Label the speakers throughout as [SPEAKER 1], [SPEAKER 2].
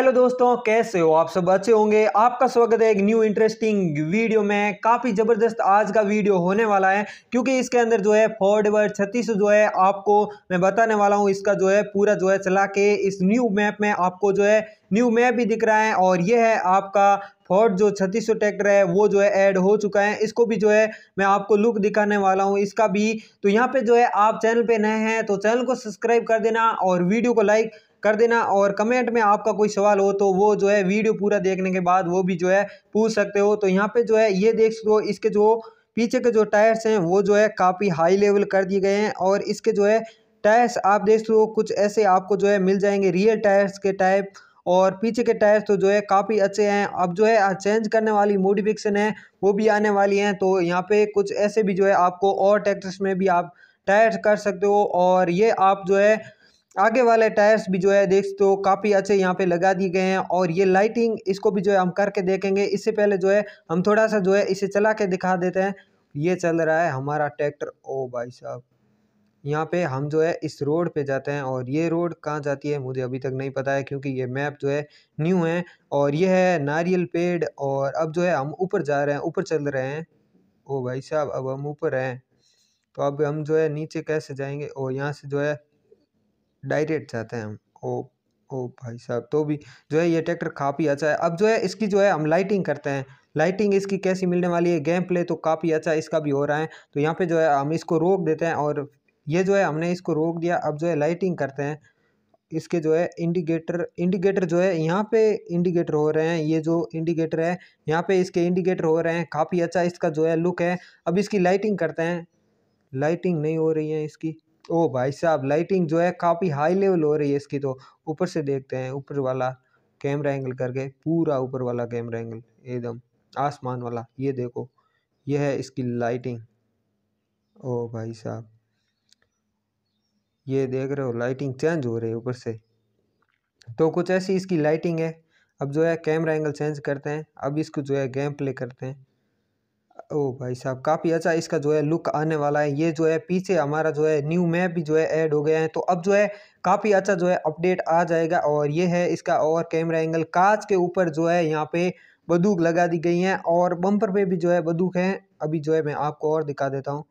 [SPEAKER 1] hello दोस्तों कैसे हो आप सब अच्छे होंगे आपका स्वागत है एक न्यू इंटरेस्टिंग वीडियो में काफ़ी ज़बरदस्त आज का वीडियो होने वाला है क्योंकि इसके अंदर जो है फोर्ड वर्ड छत्तीस जो है आपको मैं बताने वाला हूँ इसका जो है पूरा जो है चला के इस न्यू मैप में आपको जो है न्यू मैप भी दिख रहा है और यह है आपका फोर्ड जो छत्तीस सौ ट्रैक्टर है वो जो है ऐड हो चुका है इसको भी जो है मैं आपको लुक दिखाने वाला हूँ इसका भी तो यहाँ पे जो है आप चैनल पे नए हैं तो चैनल को सब्सक्राइब कर देना और वीडियो को लाइक कर देना और कमेंट में आपका कोई सवाल हो तो वो जो है वीडियो पूरा देखने के बाद वो भी जो है पूछ सकते हो तो यहाँ पे जो है ये देख सको इसके जो पीछे के जो टायर्स हैं वो जो है काफ़ी हाई लेवल कर दिए गए हैं और इसके जो है टायर्स आप देख सको कुछ ऐसे आपको जो है मिल जाएंगे रियल टायर्स के टाइप और पीछे के टायर्स तो जो है काफ़ी अच्छे हैं अब जो है चेंज करने वाली मोडिफिकेशन है वो भी आने वाली हैं तो यहाँ पे कुछ ऐसे भी जो है आपको और ट्रैक्टर्स में भी आप टायर्स कर सकते हो और ये आप जो है आगे वाले टायर्स भी जो है देख सकते हो काफ़ी अच्छे यहाँ पे लगा दिए गए हैं और ये लाइटिंग इसको भी जो है हम करके देखेंगे इससे पहले जो है हम थोड़ा सा जो है इसे चला के दिखा देते हैं ये चल रहा है हमारा ट्रैक्टर ओ भाई साहब यहाँ पे हम जो है इस रोड पे जाते हैं और ये रोड कहाँ जाती है मुझे अभी तक नहीं पता है क्योंकि ये मैप जो है न्यू है और ये है नारियल पेड़ और अब जो है हम ऊपर जा रहे हैं ऊपर चल रहे हैं ओ भाई साहब अब हम ऊपर हैं तो अब हम जो है नीचे कैसे जाएंगे और यहाँ से जो है डायरेक्ट जाते हैं हम ओ ओ भाई साहब तो भी जो है ये ट्रैक्टर काफ़ी अच्छा है अब जो है इसकी जो है हम लाइटिंग करते हैं लाइटिंग इसकी कैसी मिलने वाली है गेम प्ले तो काफ़ी अच्छा इसका भी हो रहा है तो यहाँ पे जो है हम इसको रोक देते हैं और ये जो है हमने इसको रोक दिया अब जो है लाइटिंग करते हैं इसके जो है इंडिकेटर इंडिकेटर जो है यहाँ पे इंडिकेटर हो रहे हैं ये जो इंडिकेटर है यहाँ पे इसके इंडिकेटर हो रहे हैं काफ़ी अच्छा इसका जो है लुक है अब इसकी लाइटिंग करते हैं लाइटिंग नहीं हो रही है इसकी ओ भाई साहब लाइटिंग जो है काफ़ी हाई लेवल हो रही है इसकी तो ऊपर से देखते हैं ऊपर वाला कैमरा एंगल करके पूरा ऊपर वाला कैमरा एंगल एकदम आसमान वाला ये देखो ये है इसकी लाइटिंग ओ भाई साहब ये देख रहे हो लाइटिंग चेंज हो रही है ऊपर से तो कुछ ऐसी इसकी लाइटिंग है अब जो है कैमरा एंगल चेंज करते हैं अब इसको जो है गेम प्ले करते हैं ओ भाई साहब काफ़ी अच्छा इसका जो है लुक आने वाला है ये जो है पीछे हमारा जो है न्यू मैप भी जो है ऐड हो गया है तो अब जो है काफ़ी अच्छा जो है अपडेट आ जाएगा और ये है इसका और कैमरा एंगल कांच के ऊपर जो है यहाँ पे बंदूक लगा दी गई है और बम्पर पे भी जो है बंदूक है अभी जो है मैं आपको और दिखा देता हूँ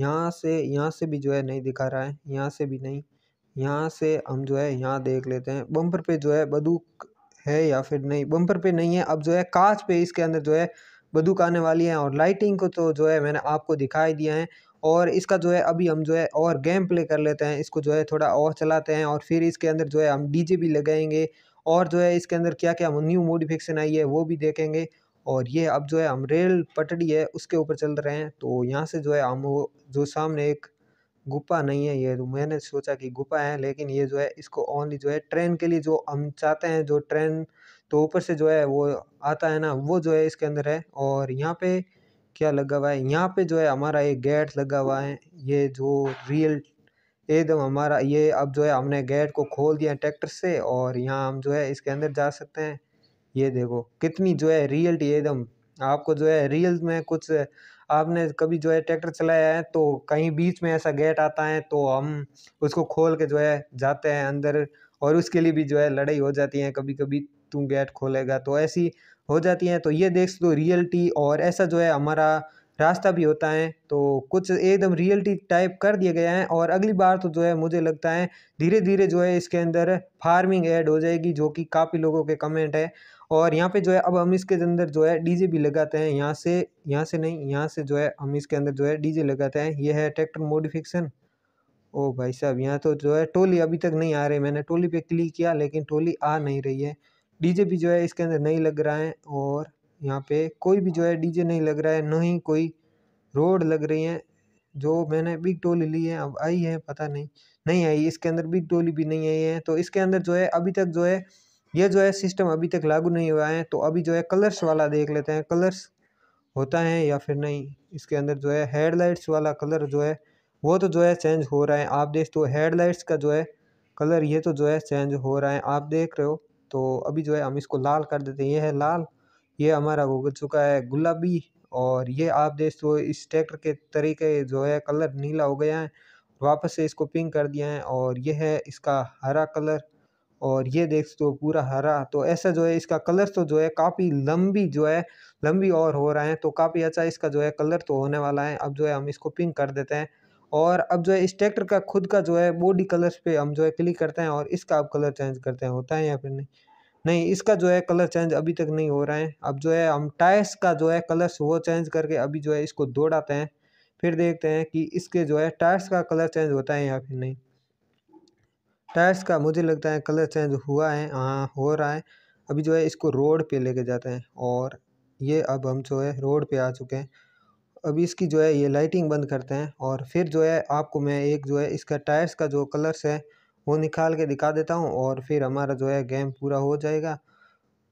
[SPEAKER 1] यहाँ से यहाँ से भी जो है नहीं दिखा रहा है यहाँ से भी नहीं यहाँ से हम जो है यहाँ देख लेते हैं बम्पर पे जो है बंदूक है या फिर नहीं बम्पर पे नहीं है अब जो है कांच पे इसके अंदर जो है बंदूक आने वाली है और लाइटिंग को तो जो है मैंने आपको दिखाई दिया है और इसका जो है अभी हम जो है और गेम प्ले कर लेते हैं इसको जो है थोड़ा और चलाते हैं और फिर इसके अंदर जो है हम डीजे भी लगाएंगे और जो है इसके अंदर क्या क्या न्यू मोडिफिकेशन आई है वो भी देखेंगे और ये अब जो है हम रेल पटड़ी है उसके ऊपर चल रहे हैं तो यहाँ से जो है हम वो जो सामने एक गुफा नहीं है ये तो मैंने सोचा कि गुफा है लेकिन ये जो है इसको ओनली जो है ट्रेन के लिए जो हम चाहते हैं जो ट्रेन तो ऊपर से जो है वो आता है ना वो जो है इसके अंदर है और यहाँ पे क्या लगा हुआ है यहाँ पे जो है हमारा एक गेट लगा हुआ है ये जो रियल एकदम हमारा ये अब जो है हमने गेट को खोल दिया ट्रैक्टर से और यहाँ हम जो है इसके अंदर जा सकते हैं ये देखो कितनी जो है रियल्टी एकदम आपको जो है रियल में कुछ आपने कभी जो है ट्रैक्टर चलाया है तो कहीं बीच में ऐसा गेट आता है तो हम उसको खोल के जो है जाते हैं अंदर और उसके लिए भी जो है लड़ाई हो जाती है कभी कभी तू गेट खोलेगा तो ऐसी हो जाती हैं तो ये देख सको रियल्टी रियलिटी और ऐसा जो है हमारा रास्ता भी होता है तो कुछ एकदम रियलिटी टाइप कर दिया गया है और अगली बार तो जो है मुझे लगता है धीरे धीरे जो है इसके अंदर फार्मिंग ऐड हो जाएगी जो कि काफ़ी लोगों के कमेंट है और यहाँ पे जो है अब हम इसके अंदर जो है डीजे भी लगाते हैं यहाँ से यहाँ से नहीं यहाँ से जो है हम इसके अंदर जो है डी लगाते हैं ये है ट्रैक्टर मोडिफिकेशन ओ भाई साहब यहाँ तो जो है टोली अभी तक नहीं आ रही मैंने टोली पे क्लिक किया लेकिन टोली आ नहीं रही है डी_जे भी जो है इसके अंदर नहीं लग रहा है और यहाँ पे कोई भी जो है डी_जे नहीं लग रहा है न ही कोई रोड लग रही है जो मैंने बिग टोली ली है अब आई है पता नहीं नहीं आई इसके अंदर बिग टोली भी नहीं आई है तो इसके अंदर जो है अभी तक जो है ये जो है सिस्टम अभी तक लागू नहीं हुआ है तो अभी जो है कलर्स वाला देख लेते हैं कलर्स होता है या फिर नहीं इसके अंदर जो है हेडलाइट्स वाला कलर जो है वो तो जो है चेंज हो रहा है आप देख तो हेडलाइट्स का जो है कलर ये तो जो है चेंज हो रहा है आप देख रहे हो तो अभी जो है हम इसको लाल कर देते हैं ये है लाल ये हमारा हो चुका है गुलाबी और ये आप देख सो इस ट्रैक्टर के तरीके जो है कलर नीला हो गया है वापस से इसको पिंक कर दिया है और ये है इसका हरा कलर और ये देख सो पूरा हरा तो ऐसा जो है इसका कलर तो जो है काफ़ी लंबी जो है लंबी और हो रहा है तो काफ़ी अच्छा इसका जो है कलर तो होने वाला है अब जो है हम इसको पिंक कर देते हैं और अब जो है इस ट्रैक्टर का खुद का जो है बॉडी कलर्स पे हम जो है क्लिक करते हैं और इसका आप कलर चेंज करते हैं होता है या फिर नहीं नहीं इसका जो है कलर चेंज अभी तक नहीं हो रहा है अब जो है हम टायर्स का जो है कलर्स वो चेंज करके अभी जो है इसको दौड़ाते हैं फिर देखते हैं कि इसके जो है टायर्स का कलर चेंज होता है या फिर नहीं टायर्स का मुझे लगता है कलर चेंज हुआ है हाँ हो रहा है अभी जो है इसको रोड पे लेके जाते हैं और ये अब हम जो है रोड पे आ चुके हैं अभी इसकी जो है ये लाइटिंग बंद करते हैं और फिर जो है आपको मैं एक जो है इसका टायर्स का जो कलर्स है वो निकाल के दिखा देता हूँ और फिर हमारा जो है गेम पूरा हो जाएगा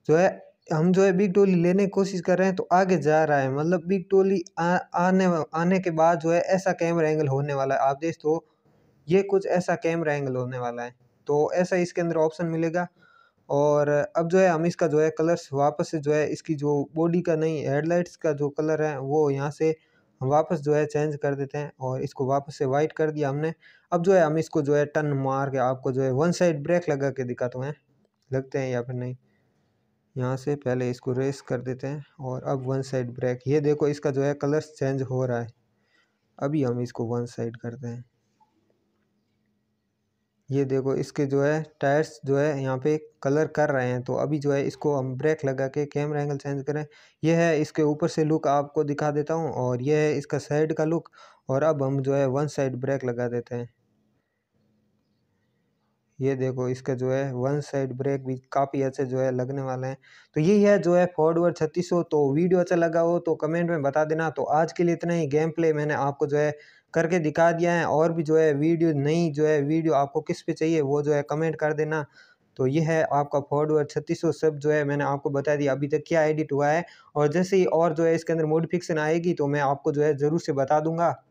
[SPEAKER 1] जो है हम जो है बिग टोली लेने की कोशिश कर रहे हैं तो आगे जा रहा है मतलब बिग टोली आने आने के बाद जो है ऐसा कैमरा एंगल होने वाला है आप देख दो तो ये कुछ ऐसा कैमरा एंगल होने वाला है तो ऐसा इसके अंदर ऑप्शन मिलेगा और अब जो है हम इसका जो है कलर्स वापस से जो है इसकी जो बॉडी का नहीं हेडलाइट्स का जो कलर है वो यहाँ से वापस जो है चेंज कर देते हैं और इसको वापस से वाइट कर दिया हमने अब जो है हम इसको जो है टन मार के आपको जो है वन साइड ब्रेक लगा के दिखाते हैं लगते हैं या फिर नहीं यहाँ से पहले इसको रेस कर देते हैं और अब वन साइड ब्रेक ये देखो इसका जो है कलर्स चेंज हो रहा है अभी हम इसको वन साइड करते हैं ये देखो इसके जो है टायर्स जो है यहाँ पे कलर कर रहे हैं तो अभी जो है इसको हम ब्रेक लगा के कैमरा एंगल चेंज करें ये है इसके ऊपर से लुक आपको दिखा देता हूँ और ये है इसका साइड का लुक और अब हम जो है वन साइड ब्रेक लगा देते हैं ये देखो इसका जो है वन साइड ब्रेक भी काफ़ी अच्छे जो है लगने वाले हैं तो यही है जो है फॉरवर्ड छत्तीस तो वीडियो अच्छा लगा हो तो कमेंट में बता देना तो आज के लिए इतना ही गेम प्ले मैंने आपको जो है करके दिखा दिया है और भी जो है वीडियो नई जो है वीडियो आपको किस पे चाहिए वो जो है कमेंट कर देना तो ये है आपका फॉरवर्ड छत्तीस सौ सब जो है मैंने आपको बता दिया अभी तक क्या एडिट हुआ है और जैसे ही और जो है इसके अंदर मोडिफिकेशन आएगी तो मैं आपको जो है ज़रूर से बता दूंगा